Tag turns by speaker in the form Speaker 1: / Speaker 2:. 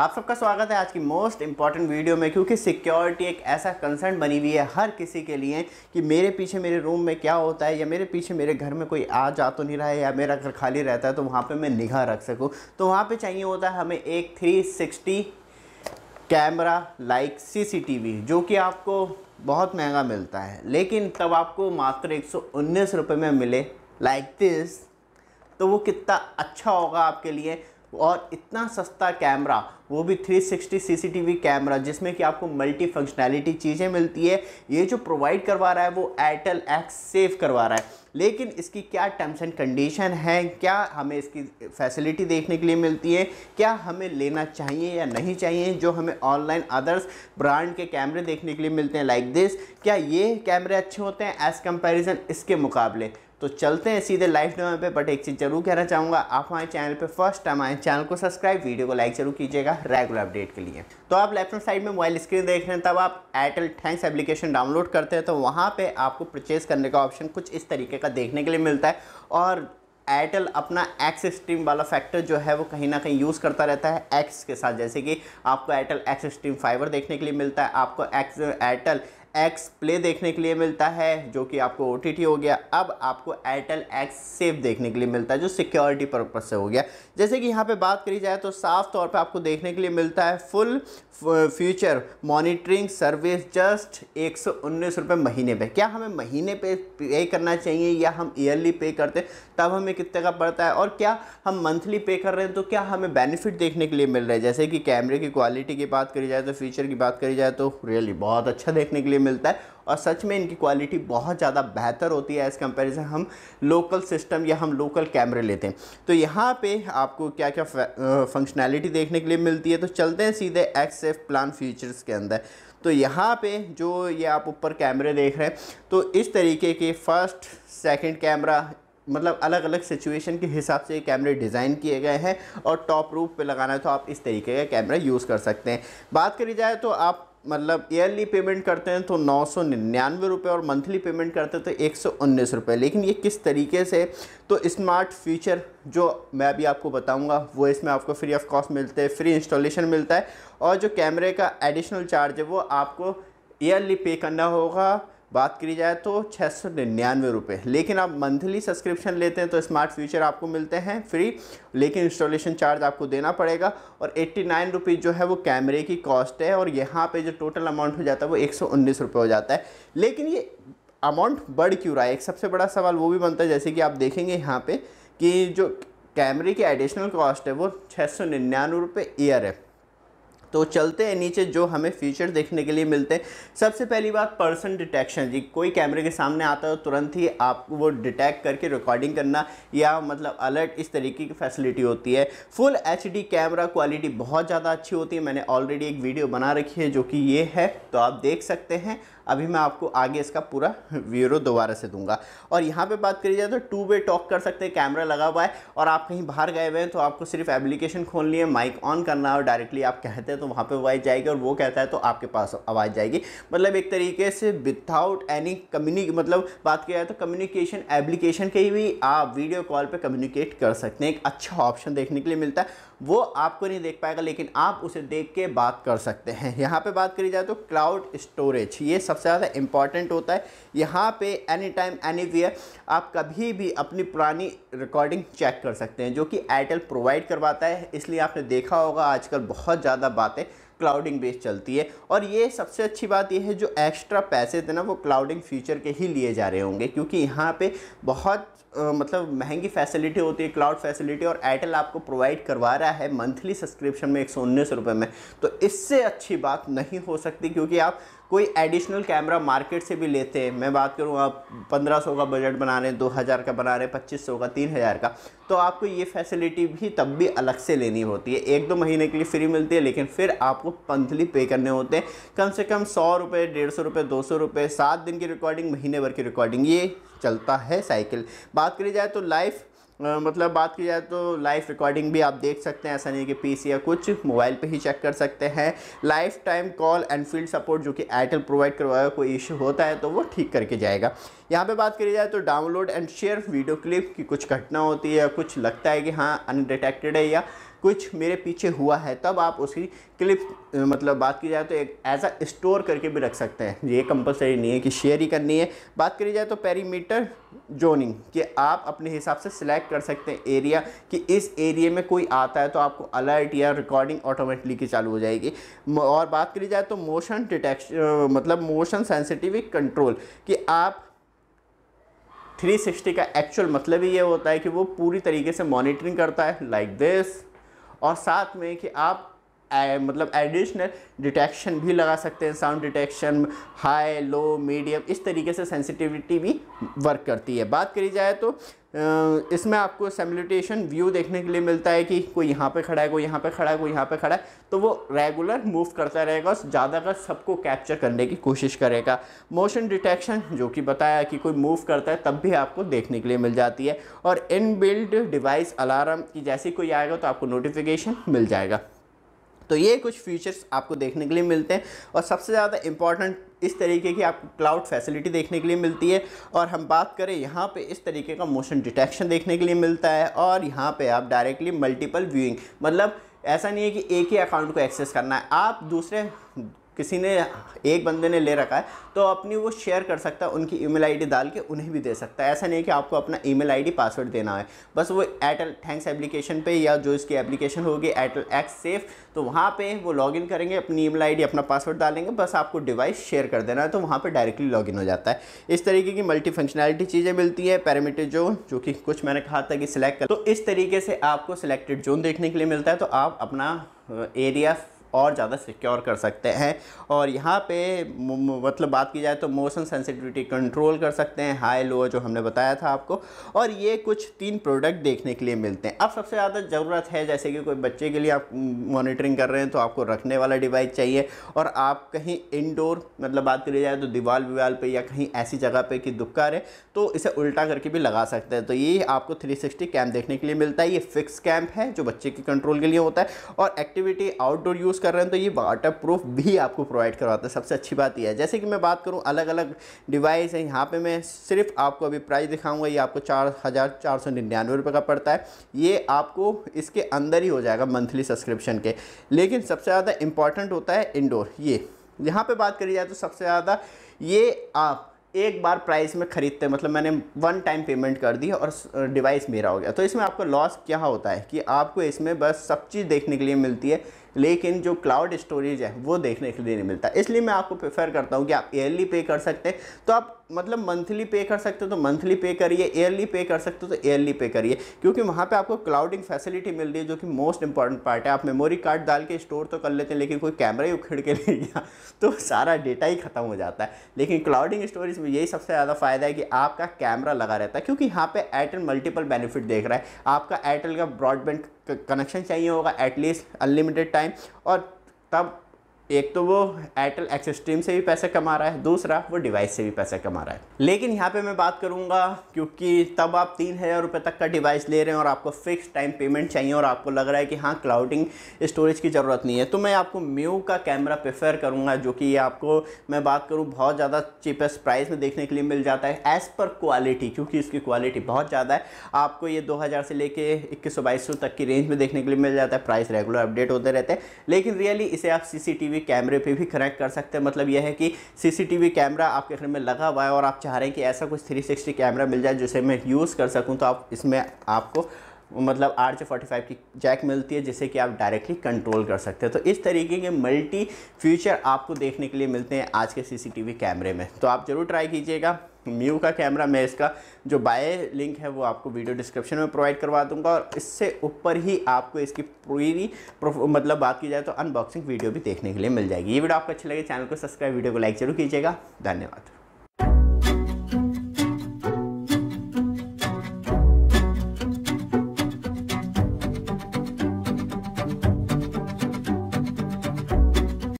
Speaker 1: आप सबका स्वागत है आज की मोस्ट इंपॉर्टेंट वीडियो में क्योंकि सिक्योरिटी एक ऐसा कंसर्न बनी हुई है हर किसी के लिए कि मेरे पीछे मेरे रूम में क्या होता है या मेरे पीछे मेरे घर में कोई आ जा तो नहीं रहा है या मेरा घर खाली रहता है तो वहाँ पे मैं निगाह रख सकूँ तो वहाँ पे चाहिए होता है हमें एक थ्री कैमरा लाइक सी जो कि आपको बहुत महंगा मिलता है लेकिन तब आपको मात्र एक में मिले लाइक like दिस तो वो कितना अच्छा होगा आपके लिए और इतना सस्ता कैमरा वो भी 360 सीसीटीवी कैमरा जिसमें कि आपको मल्टी फंक्शनैलिटी चीज़ें मिलती है ये जो प्रोवाइड करवा रहा है वो एयरटेल एक्स सेव करवा रहा है लेकिन इसकी क्या टर्म्स एंड कंडीशन है क्या हमें इसकी फैसिलिटी देखने के लिए मिलती है क्या हमें लेना चाहिए या नहीं चाहिए जो हमें ऑनलाइन अदर्स ब्रांड के कैमरे देखने के लिए मिलते हैं लाइक like दिस क्या ये कैमरे अच्छे होते हैं एज़ कंपेरिजन इसके मुकाबले तो चलते हैं सीधे लाइव डेमो पे बट एक चीज़ जरूर कहना चाहूँगा आप हमारे चैनल पे फर्स्ट टाइम आए चैनल को सब्सक्राइब वीडियो को लाइक जरूर कीजिएगा रेगुलर अपडेट के लिए तो आप लेफ्ट हैंड साइड में मोबाइल स्क्रीन देख रहे हैं तब आप एयरटेल थैंक्स एप्लीकेशन डाउनलोड करते हैं तो वहाँ पर आपको परचेज़ करने का ऑप्शन कुछ इस तरीके का देखने के लिए मिलता है और एयरटेल अपना एक्स स्ट्रीम वाला फैक्टर जो है वो कहीं ना कहीं यूज़ करता रहता है एक्स के साथ जैसे कि आपको एयरटेल एक्स स्ट्रीम फाइबर देखने के लिए मिलता है आपको एक्स एयरटेल एक्स प्ले देखने के लिए मिलता है जो कि आपको ओ हो गया अब आपको एयरटेल एक्स सेफ देखने के लिए मिलता है जो सिक्योरिटी पर्पज से हो गया जैसे कि यहाँ पे बात करी जाए तो साफ तौर पे आपको देखने के लिए मिलता है full future monitoring service just एक सौ महीने पे क्या हमें महीने पे पे करना चाहिए या हम ईयरली पे करते तब हमें कितने का पड़ता है और क्या हम मंथली पे कर रहे हैं तो क्या हमें बेनिफिट देखने के लिए मिल रहा है जैसे कि कैमरे की क्वालिटी की बात करी जाए तो फीचर की बात करी जाए तो रियली बहुत अच्छा देखने के लिए मिलता है और सच में इनकी क्वालिटी बहुत ज़्यादा बेहतर होती है एज़ कम्पेरिजन हम लोकल सिस्टम या हम लोकल कैमरे लेते हैं तो यहाँ पे आपको क्या क्या फंक्शनैलिटी देखने के लिए मिलती है तो चलते हैं सीधे एक्स एफ प्लान फीचर्स के अंदर तो यहाँ पे जो ये आप ऊपर कैमरे देख रहे हैं तो इस तरीके के फर्स्ट सेकेंड कैमरा मतलब अलग अलग सिचुएशन के हिसाब से कैमरे डिज़ाइन किए गए हैं और टॉप रूप पे लगाना है तो आप इस तरीके का कैमरा यूज़ कर सकते हैं बात करी जाए तो आप मतलब ईयरली पेमेंट करते हैं तो नौ सौ निन्यानवे रुपये और मंथली पेमेंट करते हैं तो एक सौ उन्नीस रुपये लेकिन ये किस तरीके से तो स्मार्ट फीचर जो मैं अभी आपको बताऊंगा वो इसमें आपको फ्री ऑफ कॉस्ट मिलते हैं फ्री इंस्टॉलेशन मिलता है और जो कैमरे का एडिशनल चार्ज है वो आपको ईयरली पे करना होगा बात करी जाए तो छः सौ निन्यानवे रुपये लेकिन आप मंथली सब्सक्रिप्शन लेते हैं तो स्मार्ट फ्यूचर आपको मिलते हैं फ्री लेकिन इंस्टॉलेशन चार्ज आपको देना पड़ेगा और एट्टी नाइन रुपीज़ जो है वो कैमरे की कॉस्ट है और यहाँ पे जो टोटल अमाउंट हो जाता है वो एक सौ उन्नीस रुपये हो जाता है लेकिन ये अमाउंट बढ़ क्यों रहा है एक सबसे बड़ा सवाल वो भी बनता है जैसे कि आप देखेंगे यहाँ पर कि जो कैमरे की एडिशनल कॉस्ट है वो छः सौ निन्यानवे रुपये ईयर है तो चलते हैं नीचे जो हमें फीचर देखने के लिए मिलते हैं सबसे पहली बात पर्सन डिटेक्शन जी कोई कैमरे के सामने आता है तो तुरंत ही आप वो डिटेक्ट करके रिकॉर्डिंग करना या मतलब अलर्ट इस तरीके की फैसिलिटी होती है फुल एच कैमरा क्वालिटी बहुत ज़्यादा अच्छी होती है मैंने ऑलरेडी एक वीडियो बना रखी है जो कि ये है तो आप देख सकते हैं अभी मैं आपको आगे इसका पूरा व्यूरो दोबारा से दूंगा और यहाँ पे बात करी जाए तो टू वे टॉक कर सकते हैं कैमरा लगा हुआ है और आप कहीं बाहर गए हुए हैं तो आपको सिर्फ एप्लीकेशन खोलनी है माइक ऑन करना है और डायरेक्टली आप कहते हैं तो वहाँ पर आवाज़ जाएगी और वो कहता है तो आपके पास आवाज़ जाएगी मतलब एक तरीके से विथआउट एनी कम्युनिक मतलब बात किया जाए तो कम्युनिकेशन एप्लीकेशन के भी आप वीडियो कॉल पर कम्युनिकेट कर सकते हैं एक अच्छा ऑप्शन देखने के लिए मिलता है वो आपको नहीं देख पाएगा लेकिन आप उसे देख के बात कर सकते हैं यहाँ पे बात करी जाए तो क्लाउड स्टोरेज ये सबसे ज़्यादा इंपॉर्टेंट होता है यहाँ पे एनी टाइम एनी वेयर आप कभी भी अपनी पुरानी रिकॉर्डिंग चेक कर सकते हैं जो कि एयरटेल प्रोवाइड करवाता है इसलिए आपने देखा होगा आजकल बहुत ज़्यादा बातें क्लाउडिंग बेस चलती है और ये सबसे अच्छी बात ये है जो एक्स्ट्रा पैसे थे ना वो क्लाउडिंग फ्यूचर के ही लिए जा रहे होंगे क्योंकि यहाँ पे बहुत मतलब महंगी फैसिलिटी होती है क्लाउड फैसिलिटी और एयरटेल आपको प्रोवाइड करवा रहा है मंथली सब्सक्रिप्शन में एक सौ उन्नीस रुपये में तो इससे अच्छी बात नहीं हो सकती क्योंकि आप कोई एडिशनल कैमरा मार्केट से भी लेते हैं मैं बात करूँ आप 1500 का बजट बना रहे हैं 2000 का बना रहे हैं 2500 का 3000 का तो आपको ये फैसिलिटी भी तब भी अलग से लेनी होती है एक दो महीने के लिए फ्री मिलती है लेकिन फिर आपको मंथली पे करने होते हैं कम से कम सौ रुपये डेढ़ सौ रुपये दो सौ रुपये सात दिन की रिकॉर्डिंग महीने भर की रिकॉर्डिंग ये चलता है साइकिल बात करी जाए तो लाइफ मतलब बात की जाए तो लाइफ रिकॉर्डिंग भी आप देख सकते हैं ऐसा नहीं कि पीसी या कुछ मोबाइल पे ही चेक कर सकते हैं lifetime call and field support जो कि एयरटेल प्रोवाइड करवाया कोई इशू होता है तो वो ठीक करके जाएगा यहाँ पे बात करी जाए तो download and share video clip की कुछ घटना होती है या कुछ लगता है कि हाँ अनडिटेक्टेड है या कुछ मेरे पीछे हुआ है तब आप उसकी क्लिप मतलब बात की जाए तो एक एज अ स्टोर करके भी रख सकते हैं ये कंपलसरी नहीं है कि शेयर ही करनी है बात करी जाए तो पेरीमीटर जोनिंग कि आप अपने हिसाब से सिलेक्ट कर सकते हैं एरिया कि इस एरिया में कोई आता है तो आपको अलर्ट या रिकॉर्डिंग ऑटोमेटिकली की चालू हो जाएगी और बात करी जाए तो मोशन डिटेक्शन मतलब मोशन सेंसिटिव कंट्रोल कि आप 360 का एक्चुअल मतलब ही ये होता है कि वो पूरी तरीके से मॉनिटरिंग करता है लाइक like दिस और साथ में कि आप मतलब एडिशनल डिटेक्शन भी लगा सकते हैं sound detection high low medium इस तरीके से सेंसिटिविटी भी वर्क करती है बात करी जाए तो इसमें आपको सेमिलिटेशन व्यू देखने के लिए मिलता है कि कोई यहाँ पे खड़ा है कोई यहाँ पे खड़ा है कोई यहाँ पे खड़ा है तो वो रेगुलर मूव करता रहेगा और ज़्यादातर सबको कैप्चर करने की कोशिश करेगा मोशन डिटेक्शन जो कि बताया कि कोई मूव करता है तब भी आपको देखने के लिए मिल जाती है और इन बिल्ड डिवाइस अलार्म की जैसे कोई आएगा तो आपको नोटिफिकेशन मिल जाएगा तो ये कुछ फीचर्स आपको देखने के लिए मिलते हैं और सबसे ज़्यादा इंपॉर्टेंट इस तरीके की आपको क्लाउड फैसिलिटी देखने के लिए मिलती है और हम बात करें यहाँ पे इस तरीके का मोशन डिटेक्शन देखने के लिए मिलता है और यहाँ पे आप डायरेक्टली मल्टीपल व्यूइंग मतलब ऐसा नहीं है कि एक ही अकाउंट को एक्सेस करना है आप दूसरे किसी ने एक बंदे ने ले रखा है तो अपनी वो शेयर कर सकता है उनकी ईमेल आईडी डाल के उन्हें भी दे सकता है ऐसा नहीं कि आपको अपना ईमेल आईडी पासवर्ड देना है बस वो एयरटेल थैंक्स एप्लीकेशन पे या जो इसकी एप्लीकेशन होगी एयरटेल एक्स सेफ तो वहाँ पे वो लॉगिन करेंगे अपनी ईमेल आईडी अपना पासवर्ड डालेंगे बस आपको डिवाइस शेयर कर देना है तो वहाँ पर डायरेक्टली लॉगिन हो जाता है इस तरीके की मल्टी फंक्शनैलिटी चीज़ें मिलती है पैरामीटर जो जो कि कुछ मैंने कहा था कि सिलेक्ट कर तो इस तरीके से आपको सिलेक्टेड जोन देखने के लिए मिलता है तो आप अपना एरिया और ज़्यादा सिक्योर कर सकते हैं और यहाँ पे मतलब बात की जाए तो मोशन सेंसिटिविटी कंट्रोल कर सकते हैं हाई लो जो हमने बताया था आपको और ये कुछ तीन प्रोडक्ट देखने के लिए मिलते हैं अब सबसे ज़्यादा ज़रूरत है जैसे कि कोई बच्चे के लिए आप मॉनिटरिंग कर रहे हैं तो आपको रखने वाला डिवाइस चाहिए और आप कहीं इनडोर मतलब बात करी जाए तो दीवार विवाल पर या कहीं ऐसी जगह पर कि दुक्का है तो इसे उल्टा करके भी लगा सकते हैं तो ये आपको सिक्सटी कैम्प देखने के लिए मिलता है ये फिक्स कैम्प है जो बच्चे के कंट्रोल के लिए होता है और एक्टिविटी आउटडोर यूज़ कर रहे हैं तो ये वाटर प्रूफ भी आपको प्रोवाइड करवाता है सबसे अच्छी बात यह है जैसे कि मैं बात करूँ अलग अलग डिवाइस है यहाँ पर मैं सिर्फ आपको अभी प्राइस दिखाऊँगा ये आपको चार हज़ार चार सौ निन्यानवे रुपये का पड़ता है ये आपको इसके अंदर ही हो जाएगा मंथली सब्सक्रिप्शन के लेकिन सबसे ज़्यादा इंपॉर्टेंट होता है इंडोर ये यहाँ पे बात करी जाए तो सबसे ज़्यादा ये आप एक बार प्राइस में ख़रीदते हैं मतलब मैंने वन टाइम पेमेंट कर दी और डिवाइस मेरा हो गया तो इसमें आपको लॉस क्या होता है कि आपको इसमें बस सब चीज़ देखने के लिए मिलती है लेकिन जो क्लाउड स्टोरेज है वो देखने के लिए नहीं मिलता इसलिए मैं आपको प्रेफर करता हूँ कि आप ईयरली पे कर सकते हैं तो आप मतलब मंथली पे कर सकते हो तो मंथली पे करिए ईयरली पे कर सकते हो तो ईयरली पे करिए क्योंकि वहाँ पे आपको क्लाउडिंग फैसिलिटी मिल रही है जो कि मोस्ट इंपॉर्टेंट पार्ट है आप मेमोरी कार्ड डाल के स्टोर तो कर लेते हैं लेकिन कोई कैमरा ही उखड़ के ले गया तो सारा डेटा ही ख़त्म हो जाता है लेकिन क्लाउडिंग स्टोरेज में यही सबसे ज़्यादा फ़ायदा है कि आपका कैमरा लगा रहता है क्योंकि यहाँ पर एयरटेल मल्टीपल बेनिफिट देख रहा है आपका एयरटेल का ब्रॉडबैंड कनेक्शन चाहिए होगा एटलीस्ट अनलिमिटेड टाइम और तब एक तो वो एयरटेल एक्सेस से भी पैसे कमा रहा है दूसरा वो डिवाइस से भी पैसे कमा रहा है लेकिन यहाँ पे मैं बात करूँगा क्योंकि तब आप तीन हज़ार रुपये तक का डिवाइस ले रहे हैं और आपको फिक्स टाइम पेमेंट चाहिए और आपको लग रहा है कि हाँ क्लाउडिंग स्टोरेज की ज़रूरत नहीं है तो मैं आपको म्यू का कैमरा प्रेफर करूँगा जो कि आपको मैं बात करूँ बहुत ज़्यादा चीपेस्ट प्राइस में देखने के लिए मिल जाता है एज़ पर क्वालिटी क्योंकि इसकी क्वालिटी बहुत ज़्यादा है आपको ये दो से लेकर इक्कीस सौ तक की रेंज में देखने के लिए मिल जाता है प्राइस रेगुलर अपडेट होते रहते हैं लेकिन रियली इसे आप सी सीसीटीवी कैमरे पे भी कनेक्ट कर सकते हैं मतलब यह है कि सीसीटीवी कैमरा आपके घर में लगा हुआ है और आप चाह रहे हैं कि ऐसा कुछ 360 कैमरा मिल जाए जिसे मैं यूज़ कर सकूं तो आप इसमें आपको मतलब आर जे फोर्टी फाइव की जैक मिलती है जिसे कि आप डायरेक्टली कंट्रोल कर सकते हैं तो इस तरीके के मल्टी फ्यूचर आपको देखने के लिए मिलते हैं आज के सीसीटीवी कैमरे में तो आप ज़रूर ट्राई कीजिएगा म्यू का कैमरा मैं इसका जो बाय लिंक है वो आपको वीडियो डिस्क्रिप्शन में प्रोवाइड करवा दूंगा और इससे ऊपर ही आपको इसकी पूरी मतलब बात की जाए तो अनबॉक्सिंग वीडियो भी देखने के लिए मिल जाएगी ये वीडियो आपको अच्छी लगे चैनल को सब्सक्राइब वीडियो को लाइक जरूर कीजिएगा धन्यवाद